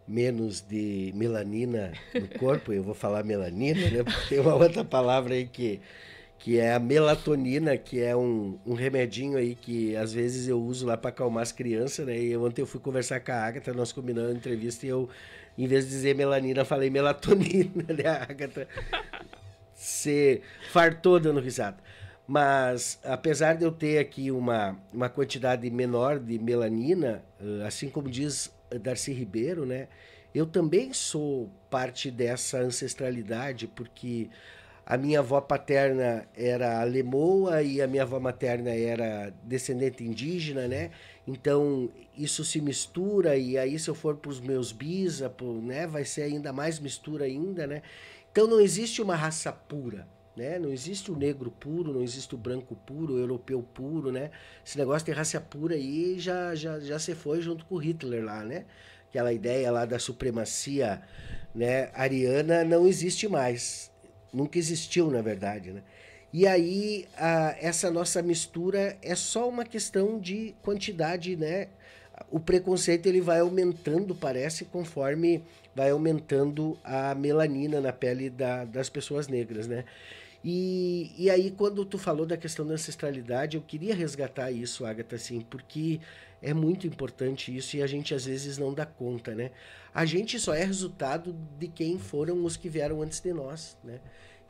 menos de melanina no corpo, eu vou falar melanina, né? Tem uma outra palavra aí que que é a melatonina, que é um, um remedinho aí que às vezes eu uso lá para acalmar as crianças, né? E ontem eu fui conversar com a Agatha, nós combinando a entrevista e eu, em vez de dizer melanina, falei melatonina, né, a Agatha? Se fartou dando risada. Mas, apesar de eu ter aqui uma, uma quantidade menor de melanina, eh, assim como diz Darcy Ribeiro, né? Eu também sou parte dessa ancestralidade, porque a minha avó paterna era alemoa e a minha avó materna era descendente indígena, né? Então isso se mistura e aí se eu for para os meus bis, né, vai ser ainda mais mistura ainda, né? Então não existe uma raça pura. Né? Não existe o negro puro, não existe o branco puro, o europeu puro, né? Esse negócio de raça pura aí já, já, já se foi junto com Hitler lá, né? Aquela ideia lá da supremacia né, ariana não existe mais, nunca existiu, na verdade. Né? E aí, a, essa nossa mistura é só uma questão de quantidade, né? O preconceito ele vai aumentando, parece, conforme vai aumentando a melanina na pele da, das pessoas negras, né? E, e aí, quando tu falou da questão da ancestralidade, eu queria resgatar isso, Agatha, assim, porque é muito importante isso e a gente às vezes não dá conta, né? A gente só é resultado de quem foram os que vieram antes de nós, né?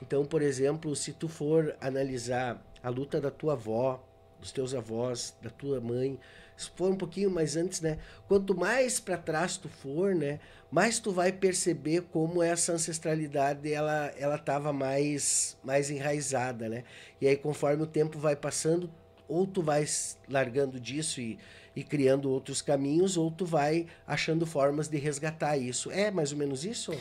Então, por exemplo, se tu for analisar a luta da tua avó, dos teus avós, da tua mãe, se for um pouquinho mais antes, né? Quanto mais para trás tu for, né, mais tu vai perceber como essa ancestralidade ela ela tava mais mais enraizada, né? E aí conforme o tempo vai passando, ou tu vai largando disso e e criando outros caminhos, ou tu vai achando formas de resgatar isso. É mais ou menos isso?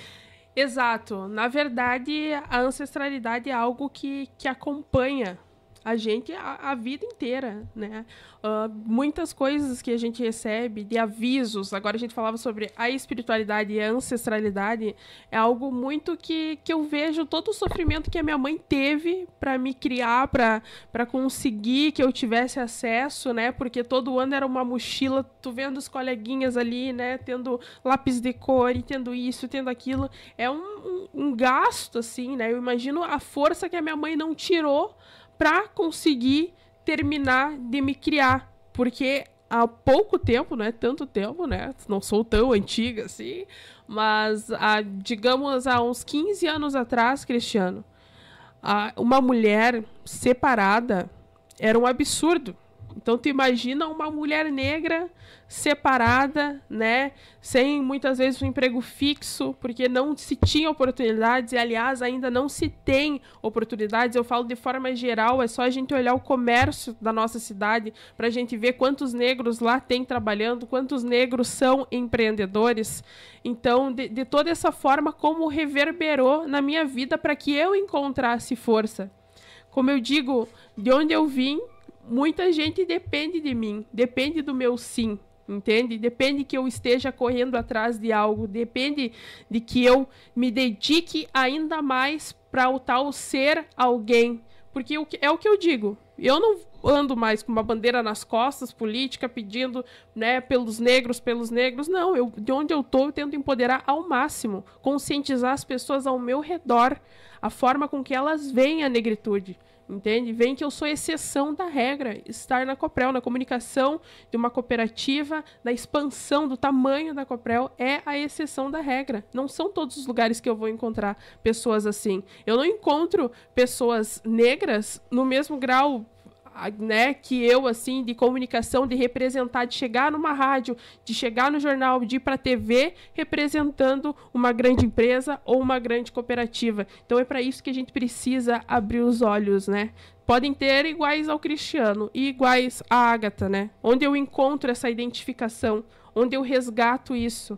Exato. Na verdade, a ancestralidade é algo que, que acompanha a gente a, a vida inteira, né? Uh, muitas coisas que a gente recebe de avisos, agora a gente falava sobre a espiritualidade e a ancestralidade, é algo muito que, que eu vejo todo o sofrimento que a minha mãe teve para me criar, para conseguir que eu tivesse acesso, né? Porque todo ano era uma mochila, tu vendo os coleguinhas ali, né? Tendo lápis de cor, e tendo isso, tendo aquilo. É um, um, um gasto, assim, né? Eu imagino a força que a minha mãe não tirou para conseguir terminar de me criar, porque há pouco tempo, não é tanto tempo, né? Não sou tão antiga assim, mas há, digamos há uns 15 anos atrás, Cristiano, uma mulher separada era um absurdo. Então tu imagina uma mulher negra separada, né, sem muitas vezes um emprego fixo, porque não se tinha oportunidades e aliás ainda não se tem oportunidades. Eu falo de forma geral, é só a gente olhar o comércio da nossa cidade para a gente ver quantos negros lá tem trabalhando, quantos negros são empreendedores. Então, de, de toda essa forma como reverberou na minha vida para que eu encontrasse força. Como eu digo, de onde eu vim muita gente depende de mim, depende do meu sim, entende? Depende que eu esteja correndo atrás de algo, depende de que eu me dedique ainda mais para o tal ser alguém. Porque é o que eu digo, eu não ando mais com uma bandeira nas costas política pedindo, né, pelos negros, pelos negros. Não, eu de onde eu tô, eu tento empoderar ao máximo, conscientizar as pessoas ao meu redor a forma com que elas veem a negritude entende? Vem que eu sou exceção da regra, estar na Coprel, na comunicação de uma cooperativa, da expansão do tamanho da Coprel é a exceção da regra. Não são todos os lugares que eu vou encontrar pessoas assim. Eu não encontro pessoas negras no mesmo grau né, que eu, assim, de comunicação, de representar, de chegar numa rádio, de chegar no jornal, de ir para a TV, representando uma grande empresa ou uma grande cooperativa. Então é para isso que a gente precisa abrir os olhos, né? Podem ter iguais ao Cristiano e iguais à Ágata, né? Onde eu encontro essa identificação, onde eu resgato isso.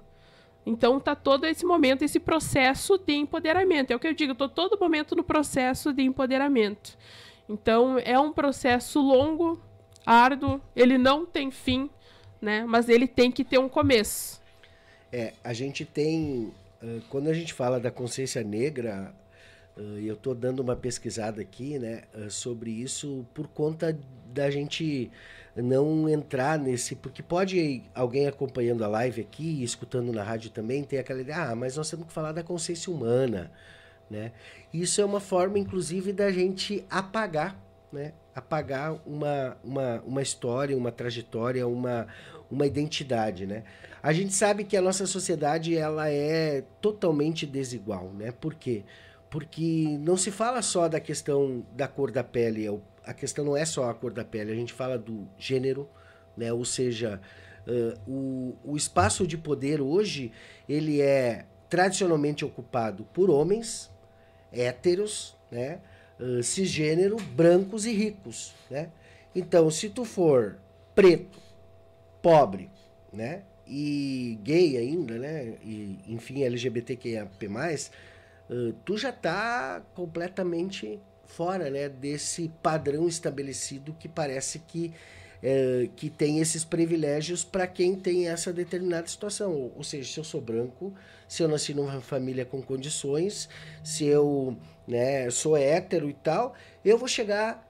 Então tá todo esse momento, esse processo de empoderamento. É o que eu digo, estou todo momento no processo de empoderamento. Então é um processo longo, árduo, ele não tem fim, né? Mas ele tem que ter um começo. É, a gente tem. Quando a gente fala da consciência negra, eu estou dando uma pesquisada aqui, né, sobre isso por conta da gente não entrar nesse, porque pode alguém acompanhando a live aqui, escutando na rádio também, ter aquela ideia, ah, mas nós temos que falar da consciência humana, né? Isso é uma forma, inclusive, da gente apagar, né? Apagar uma, uma, uma história, uma trajetória, uma, uma identidade, né? A gente sabe que a nossa sociedade ela é totalmente desigual, né? Por quê? Porque não se fala só da questão da cor da pele, é a questão não é só a cor da pele, a gente fala do gênero, né? Ou seja, uh, o, o espaço de poder hoje ele é tradicionalmente ocupado por homens, héteros, né? Uh, cisgênero, brancos e ricos, né? Então, se tu for preto, pobre, né? E gay ainda, né? E, enfim, LGBTQIAP+, uh, ah, tu já tá completamente fora, né? Desse padrão estabelecido que parece que é, que tem esses privilégios para quem tem essa determinada situação. Ou, ou seja, se eu sou branco, se eu nasci numa família com condições, se eu né, sou hétero e tal, eu vou chegar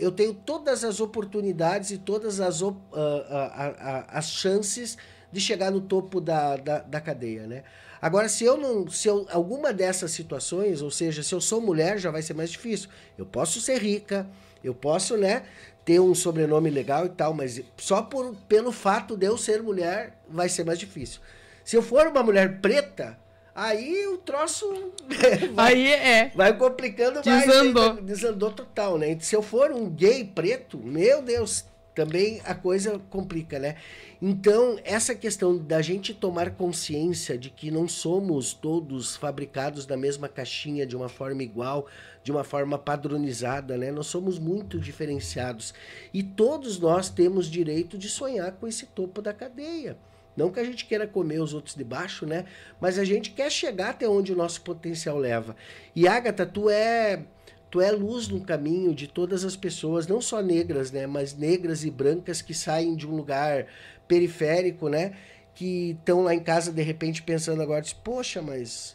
eu tenho todas as oportunidades e todas as, uh, uh, uh, as chances de chegar no topo da, da, da, cadeia, né? Agora, se eu não, se eu, alguma dessas situações, ou seja, se eu sou mulher, já vai ser mais difícil. Eu posso ser rica, eu posso, né, ter um sobrenome legal e tal, mas só por, pelo fato de eu ser mulher vai ser mais difícil. Se eu for uma mulher preta, aí o troço. vai, aí é. Vai complicando desandou. mais. Desandou. Desandou total, né? se eu for um gay preto, meu Deus, também a coisa complica, né? Então, essa questão da gente tomar consciência de que não somos todos fabricados da mesma caixinha, de uma forma igual, de uma forma padronizada, né? Nós somos muito diferenciados e todos nós temos direito de sonhar com esse topo da cadeia. Não que a gente queira comer os outros de baixo, né? Mas a gente quer chegar até onde o nosso potencial leva. E Agatha, tu é Tu é luz no caminho de todas as pessoas, não só negras, né, mas negras e brancas que saem de um lugar periférico, né, que estão lá em casa de repente pensando agora, diz, poxa, mas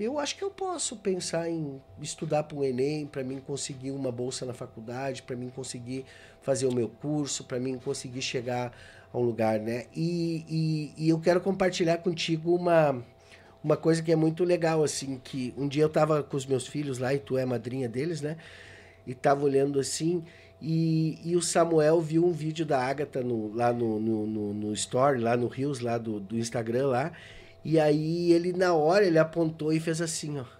eu acho que eu posso pensar em estudar para o Enem, para mim conseguir uma bolsa na faculdade, para mim conseguir fazer o meu curso, para mim conseguir chegar a um lugar, né? E, e, e eu quero compartilhar contigo uma, uma coisa que é muito legal, assim, que um dia eu tava com os meus filhos lá, e tu é madrinha deles, né? E tava olhando assim, e, e o Samuel viu um vídeo da Agatha no, lá no, no, no, no Story, lá no Rios, lá do, do Instagram lá. E aí ele, na hora, ele apontou e fez assim, ó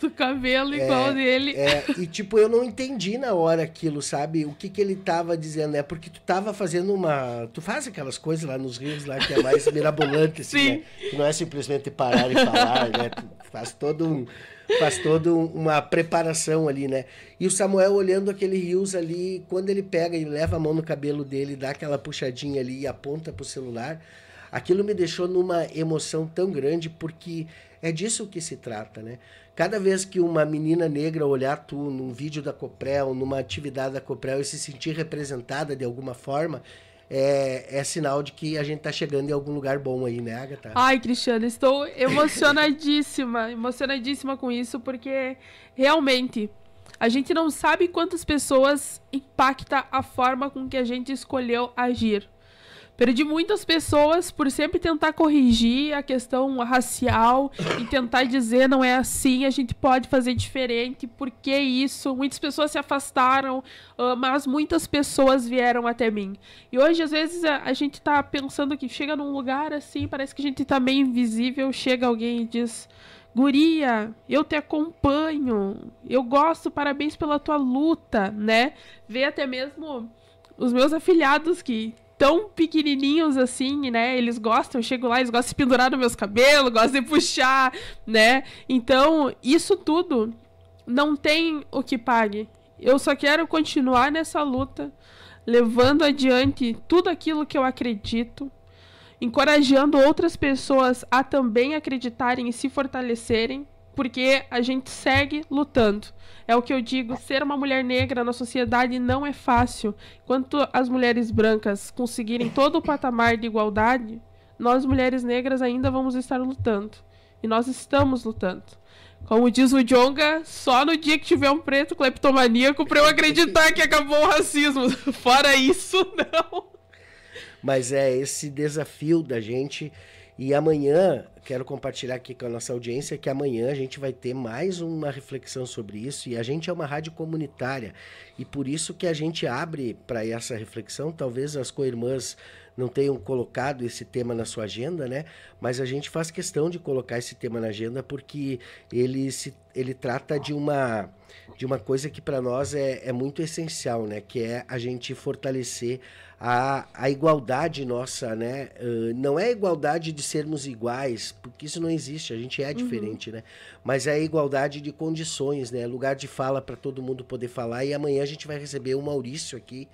do cabelo é, igual é, dele. É, e tipo, eu não entendi na hora aquilo, sabe? O que que ele tava dizendo. É porque tu tava fazendo uma... Tu faz aquelas coisas lá nos rios lá que é mais mirabolante, assim, né? Sim. né? Que não é simplesmente parar e falar, né? Tu faz todo um... Faz toda um, uma preparação ali, né? E o Samuel olhando aquele rios ali, quando ele pega e leva a mão no cabelo dele, dá aquela puxadinha ali e aponta pro celular, aquilo me deixou numa emoção tão grande, porque é disso que se trata, né? Cada vez que uma menina negra olhar tu num vídeo da Coprel, numa atividade da Coprel e se sentir representada de alguma forma, é, é, sinal de que a gente tá chegando em algum lugar bom aí, né, Agatha? Ai, Cristiana, estou emocionadíssima, emocionadíssima com isso, porque realmente a gente não sabe quantas pessoas impacta a forma com que a gente escolheu agir. Perdi muitas pessoas por sempre tentar corrigir a questão racial e tentar dizer não é assim, a gente pode fazer diferente, por que isso? Muitas pessoas se afastaram, ah, mas muitas pessoas vieram até mim. E hoje, às vezes, a, gente tá pensando que chega num lugar assim, parece que a gente tá meio invisível, chega alguém e diz. Guria, eu te acompanho. Eu gosto, parabéns pela tua luta, né? Ver até mesmo os meus afilhados que tão pequenininhos assim, né? Eles gostam, eu chego lá, eles gostam de pendurar nos meus cabelos, gostam de puxar, né? Então, isso tudo não tem o que pague. Eu só quero continuar nessa luta, levando adiante tudo aquilo que eu acredito, encorajando outras pessoas a também acreditarem e se fortalecerem porque a gente segue lutando. É o que eu digo, ser uma mulher negra na sociedade não é fácil. Enquanto as mulheres brancas conseguirem todo o patamar de igualdade, nós mulheres negras ainda vamos estar lutando. E nós estamos lutando. Como diz o Jonga, só no dia que tiver um preto cleptomaníaco para eu acreditar que acabou o racismo. Fora isso, não. Mas é esse desafio da gente e amanhã, quero compartilhar aqui com a nossa audiência que amanhã a gente vai ter mais uma reflexão sobre isso. E a gente é uma rádio comunitária. E por isso que a gente abre para essa reflexão, talvez as co-irmãs não tenham colocado esse tema na sua agenda, né? Mas a gente faz questão de colocar esse tema na agenda porque ele se ele trata de uma de uma coisa que para nós é, é muito essencial, né? Que é a gente fortalecer a, a igualdade nossa, né? Uh, não é igualdade de sermos iguais, porque isso não existe, a gente é uhum. diferente, uhum. né? Mas é a igualdade de condições, né? Lugar de fala para todo mundo poder falar. E amanhã a gente vai receber o Maurício aqui,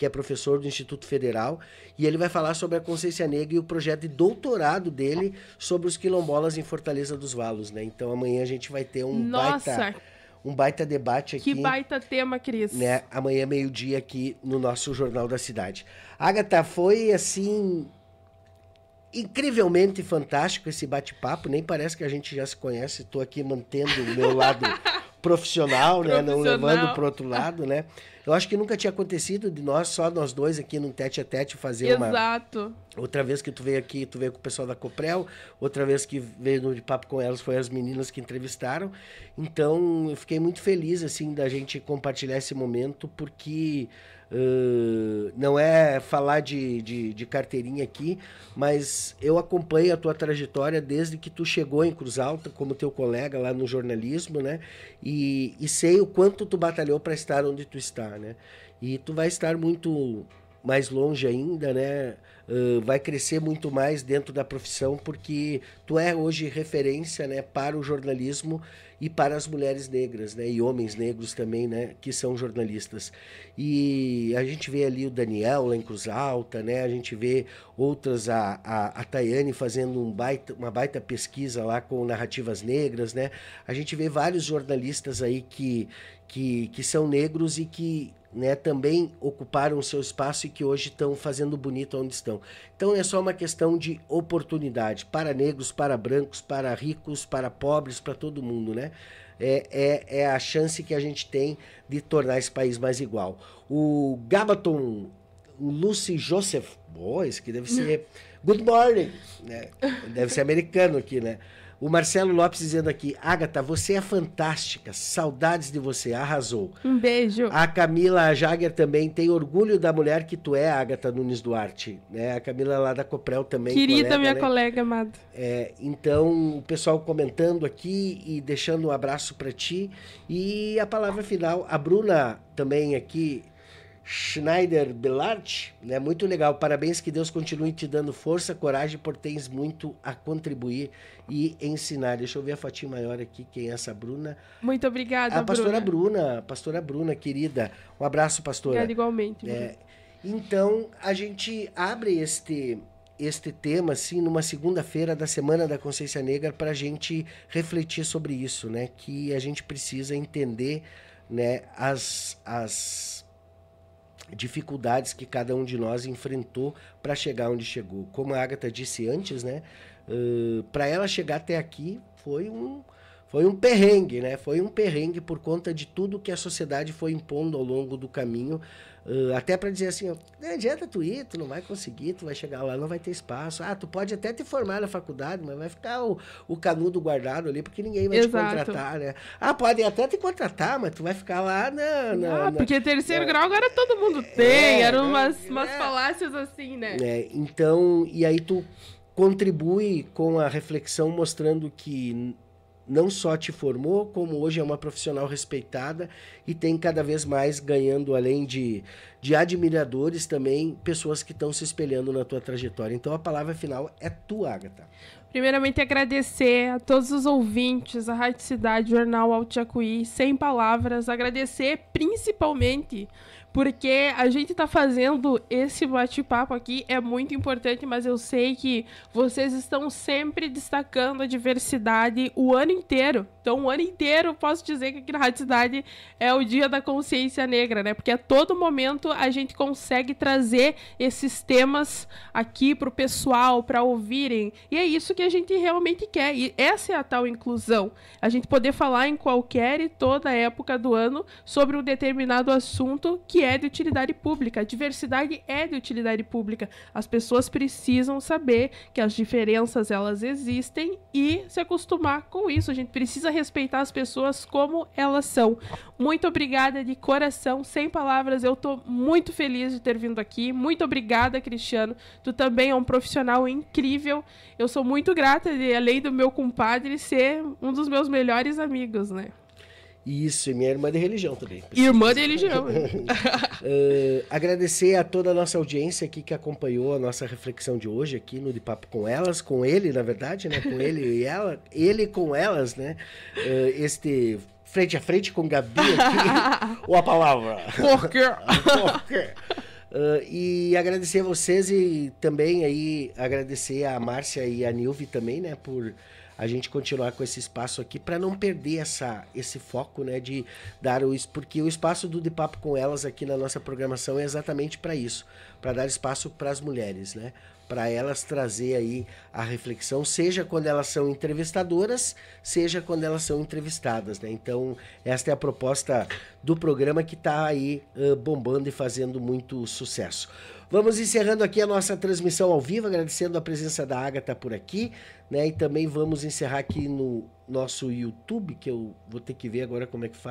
que é professor do Instituto Federal, e ele vai falar sobre a consciência negra e o projeto de doutorado dele sobre os quilombolas em Fortaleza dos Valos, né? Então amanhã a gente vai ter um Nossa. baita um baita debate aqui. Que baita tema, Cris. Né? Amanhã, meio-dia, aqui no nosso Jornal da Cidade. Agatha, foi assim. Incrivelmente fantástico esse bate-papo, nem parece que a gente já se conhece. Estou aqui mantendo o meu lado profissional, né? Não levando para outro lado, né? Eu acho que nunca tinha acontecido de nós, só nós dois aqui num tete a tete fazer Exato. uma. Exato. Outra vez que tu veio aqui, tu veio com o pessoal da Coprel, outra vez que veio no de papo com elas foi as meninas que entrevistaram. Então, eu fiquei muito feliz assim da gente compartilhar esse momento porque Uh, não é falar de, de, de, carteirinha aqui, mas eu acompanho a tua trajetória desde que tu chegou em Cruz Alta como teu colega lá no jornalismo, né? E, e sei o quanto tu batalhou para estar onde tu está né? E tu vai estar muito mais longe ainda, né? Uh, vai crescer muito mais dentro da profissão, porque tu é hoje referência né, para o jornalismo e para as mulheres negras, né? E homens negros também, né? Que são jornalistas. E a gente vê ali o Daniel lá em Cruz Alta, né? A gente vê outras, a, a, a Tayane fazendo um baita, uma baita pesquisa lá com narrativas negras, né? A gente vê vários jornalistas aí que, que, que são negros e que né, também ocuparam seu espaço e que hoje estão fazendo bonito onde estão. Então é só uma questão de oportunidade para negros, para brancos, para ricos, para pobres, para todo mundo, né? É, é, é a chance que a gente tem de tornar esse país mais igual. O Gabaton Lucy Joseph, boa, que deve ser. Hum. Good morning, né? Deve ser americano aqui, né? O Marcelo Lopes dizendo aqui, Agatha, você é fantástica, saudades de você, arrasou. Um beijo. A Camila Jagger também tem orgulho da mulher que tu é, Agatha Nunes Duarte. Né? A Camila lá da Coprel também. Querida colega, minha né? colega, amado. É, então, o pessoal comentando aqui e deixando um abraço para ti. E a palavra final, a Bruna também aqui Schneider Billard, né? Muito legal. Parabéns que Deus continue te dando força, coragem, porque tens muito a contribuir e ensinar. Deixa eu ver a fatia maior aqui, quem é essa Bruna? Muito obrigada, A pastora Bruna, Bruna pastora Bruna, querida. Um abraço, pastora. Obrigada igualmente. É, então, a gente abre este este tema assim numa segunda-feira da Semana da Consciência Negra para a gente refletir sobre isso, né? Que a gente precisa entender, né, as as dificuldades que cada um de nós enfrentou para chegar onde chegou. Como a Agatha disse antes, né? Uh, para ela chegar até aqui foi um foi um perrengue, né? Foi um perrengue por conta de tudo que a sociedade foi impondo ao longo do caminho Uh, até para dizer assim, ó, não adianta tu ir, tu não vai conseguir, tu vai chegar lá, não vai ter espaço. Ah, tu pode até te formar na faculdade, mas vai ficar o, o canudo guardado ali, porque ninguém vai Exato. te contratar, né? Ah, podem até te contratar, mas tu vai ficar lá na... não. ah, porque terceiro grau agora todo mundo é, tem, eram né? umas, é, umas falácias assim, né? né? Então, e aí tu contribui com a reflexão mostrando que não só te formou, como hoje é uma profissional respeitada e tem cada vez mais ganhando, além de, de admiradores, também pessoas que estão se espelhando na tua trajetória. Então a palavra final é tua, Agatha. Primeiramente, agradecer a todos os ouvintes, a Rádio Cidade, Jornal Altiacuí, sem palavras, agradecer principalmente porque a gente está fazendo esse bate-papo aqui, é muito importante, mas eu sei que vocês estão sempre destacando a diversidade o ano inteiro. Então, o ano inteiro, posso dizer que aqui na Rádio Cidade é o dia da consciência negra, né? Porque a todo momento a gente consegue trazer esses temas aqui para o pessoal, para ouvirem. E é isso que a gente realmente quer. E essa é a tal inclusão. A gente poder falar em qualquer e toda época do ano sobre um determinado assunto que que é de utilidade pública. A diversidade é de utilidade pública. As pessoas precisam saber que as diferenças elas existem e se acostumar com isso. A gente precisa respeitar as pessoas como elas são. Muito obrigada de coração, sem palavras. Eu estou muito feliz de ter vindo aqui. Muito obrigada, Cristiano. Tu também é um profissional incrível. Eu sou muito grata de, além do meu compadre, ser um dos meus melhores amigos, né? Isso, e minha irmã de religião também. Irmã de religião. uh, agradecer a toda a nossa audiência aqui que acompanhou a nossa reflexão de hoje aqui no De Papo com Elas, com ele, na verdade, né? Com ele e ela, ele com elas, né? Uh, este frente a frente com Gabi aqui, ou a palavra. Por quê? Por quê? Uh, e agradecer a vocês e também aí agradecer a Márcia e a Nilve também, né, por a gente continuar com esse espaço aqui para não perder essa, esse foco, né, de dar o porque o espaço do de papo com elas aqui na nossa programação é exatamente para isso, para dar espaço para as mulheres, né? Para elas trazer aí a reflexão, seja quando elas são entrevistadoras, seja quando elas são entrevistadas, né? Então, esta é a proposta do programa que está aí uh, bombando e fazendo muito sucesso. Vamos encerrando aqui a nossa transmissão ao vivo, agradecendo a presença da Agatha por aqui, né? E também vamos encerrar aqui no nosso YouTube, que eu vou ter que ver agora como é que faz.